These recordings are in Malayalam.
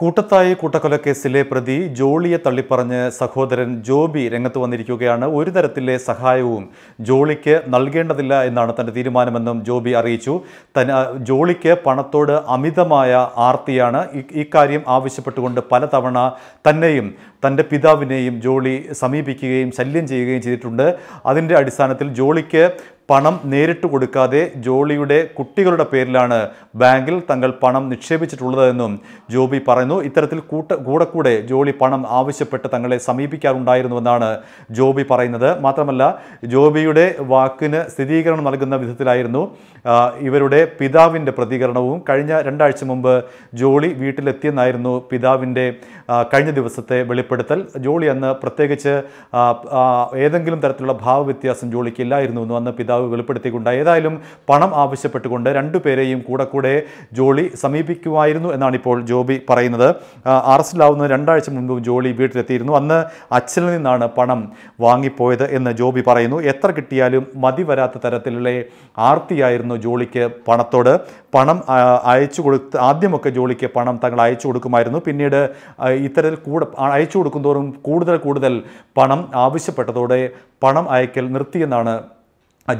കൂട്ടത്തായി കൂട്ടക്കൊലക്കേസിലെ പ്രതി ജോളിയെ തള്ളിപ്പറഞ്ഞ് സഹോദരൻ ജോബി രംഗത്ത് വന്നിരിക്കുകയാണ് ഒരു തരത്തിലെ സഹായവും ജോളിക്ക് നൽകേണ്ടതില്ല എന്നാണ് തൻ്റെ തീരുമാനമെന്നും ജോബി അറിയിച്ചു തൻ ജോളിക്ക് പണത്തോട് അമിതമായ ആർത്തിയാണ് ഇക്കാര്യം ആവശ്യപ്പെട്ടുകൊണ്ട് പലതവണ തന്നെയും തൻ്റെ പിതാവിനെയും ജോളി സമീപിക്കുകയും ശല്യം ചെയ്യുകയും ചെയ്തിട്ടുണ്ട് അതിൻ്റെ അടിസ്ഥാനത്തിൽ ജോളിക്ക് പണം നേരിട്ട് കൊടുക്കാതെ ജോളിയുടെ കുട്ടികളുടെ പേരിലാണ് ബാങ്കിൽ തങ്ങൾ പണം നിക്ഷേപിച്ചിട്ടുള്ളതെന്നും ജോബി പറയുന്നു ഇത്തരത്തിൽ കൂട്ട കൂടെ കൂടെ ജോളി പണം ആവശ്യപ്പെട്ട് തങ്ങളെ സമീപിക്കാറുണ്ടായിരുന്നുവെന്നാണ് ജോബി പറയുന്നത് മാത്രമല്ല ജോബിയുടെ വാക്കിന് സ്ഥിരീകരണം നൽകുന്ന വിധത്തിലായിരുന്നു ഇവരുടെ പിതാവിൻ്റെ പ്രതികരണവും കഴിഞ്ഞ രണ്ടാഴ്ച മുമ്പ് ജോളി വീട്ടിലെത്തിയെന്നായിരുന്നു പിതാവിൻ്റെ കഴിഞ്ഞ ദിവസത്തെ വെളിപ്പെടുത്തൽ ജോളി അന്ന് പ്രത്യേകിച്ച് ഏതെങ്കിലും തരത്തിലുള്ള ഭാവവ്യത്യാസം ജോളിക്ക് ഇല്ലായിരുന്നു എന്ന് അന്ന് പിതാവ് നേതാവ് വെളിപ്പെടുത്തിക്കൊണ്ട് ഏതായാലും പണം ആവശ്യപ്പെട്ടുകൊണ്ട് രണ്ടുപേരെയും കൂടെ കൂടെ ജോളി സമീപിക്കുമായിരുന്നു എന്നാണ് ഇപ്പോൾ ജോബി പറയുന്നത് അറസ്റ്റിലാവുന്നത് രണ്ടാഴ്ച മുൻപും ജോളി വീട്ടിലെത്തിയിരുന്നു അന്ന് അച്ഛനിൽ നിന്നാണ് പണം വാങ്ങിപ്പോയത് എന്ന് ജോബി പറയുന്നു എത്ര കിട്ടിയാലും മതി വരാത്ത തരത്തിലുള്ള ആർത്തിയായിരുന്നു ജോളിക്ക് പണത്തോട് പണം അയച്ചു കൊടുത്ത് ആദ്യമൊക്കെ ജോളിക്ക് പണം തങ്ങൾ അയച്ചു കൊടുക്കുമായിരുന്നു പിന്നീട് ഇത്തരത്തിൽ കൂടെ അയച്ചു കൊടുക്കുന്നതോറും കൂടുതൽ കൂടുതൽ പണം ആവശ്യപ്പെട്ടതോടെ പണം അയക്കൽ നിർത്തിയെന്നാണ്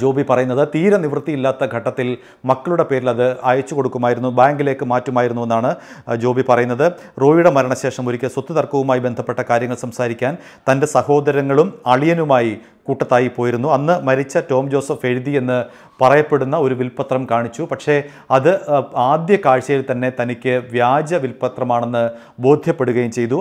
ജോബി പറയുന്നത് തീരെ നിവൃത്തിയില്ലാത്ത ഘട്ടത്തിൽ മക്കളുടെ പേരിൽ അത് അയച്ചു കൊടുക്കുമായിരുന്നു ബാങ്കിലേക്ക് മാറ്റുമായിരുന്നു എന്നാണ് ജോബി പറയുന്നത് റോയിയുടെ മരണശേഷം ഒരിക്കൽ സ്വത്ത് തർക്കവുമായി ബന്ധപ്പെട്ട കാര്യങ്ങൾ സംസാരിക്കാൻ തൻ്റെ സഹോദരങ്ങളും അളിയനുമായി കൂട്ടത്തായി പോയിരുന്നു അന്ന് മരിച്ച ടോം ജോസഫ് എഴുതി എന്ന് പറയപ്പെടുന്ന ഒരു വിൽപ്പത്രം കാണിച്ചു പക്ഷേ അത് ആദ്യ കാഴ്ചയിൽ തന്നെ തനിക്ക് വ്യാജ വിൽപ്പത്രമാണെന്ന് ബോധ്യപ്പെടുകയും ചെയ്തു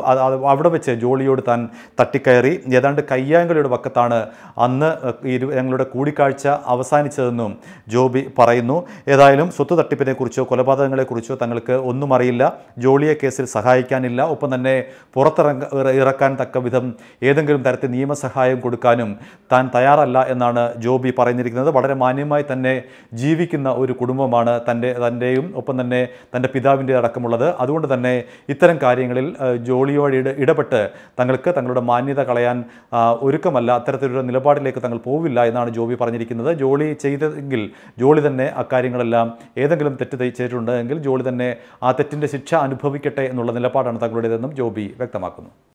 അവിടെ വെച്ച് ജോളിയോട് താൻ തട്ടിക്കയറി ഏതാണ്ട് കയ്യാങ്കളിയുടെ പക്കത്താണ് അന്ന് ഇരു ഞങ്ങളുടെ കൂടിക്കാഴ്ച അവസാനിച്ചതെന്നും ജോബി പറയുന്നു ഏതായാലും സ്വത്ത് തട്ടിപ്പിനെക്കുറിച്ചോ കൊലപാതകങ്ങളെക്കുറിച്ചോ തങ്ങൾക്ക് ഒന്നും അറിയില്ല ജോളിയെ കേസിൽ സഹായിക്കാനില്ല ഒപ്പം തന്നെ പുറത്തിറങ്ങ ഇറക്കാൻ തക്ക വിധം ഏതെങ്കിലും തരത്തിൽ നിയമസഹായം കൊടുക്കാനും താൻ തയ്യാറല്ല എന്നാണ് ജോബി പറഞ്ഞിരിക്കുന്നത് വളരെ മാന്യമായി തന്നെ ജീവിക്കുന്ന ഒരു കുടുംബമാണ് തൻ്റെ തൻ്റെയും ഒപ്പം തന്നെ തൻ്റെ പിതാവിൻ്റെ അടക്കമുള്ളത് അതുകൊണ്ട് തന്നെ ഇത്തരം കാര്യങ്ങളിൽ ജോളിയോട് ഇടപെട്ട് തങ്ങൾക്ക് തങ്ങളുടെ മാന്യത കളയാൻ ഒരുക്കമല്ല അത്തരത്തിലൊരു നിലപാടിലേക്ക് തങ്ങൾ പോവില്ല എന്നാണ് ജോബി പറഞ്ഞിരിക്കുന്നത് ജോളി ചെയ്തെങ്കിൽ ജോളി തന്നെ അക്കാര്യങ്ങളെല്ലാം ഏതെങ്കിലും തെറ്റ് തയ്ച്ചിട്ടുണ്ടെങ്കിൽ ജോളി തന്നെ ആ തെറ്റിൻ്റെ ശിക്ഷ അനുഭവിക്കട്ടെ എന്നുള്ള നിലപാടാണ് തങ്ങളുടേതെന്നും ജോബി വ്യക്തമാക്കുന്നു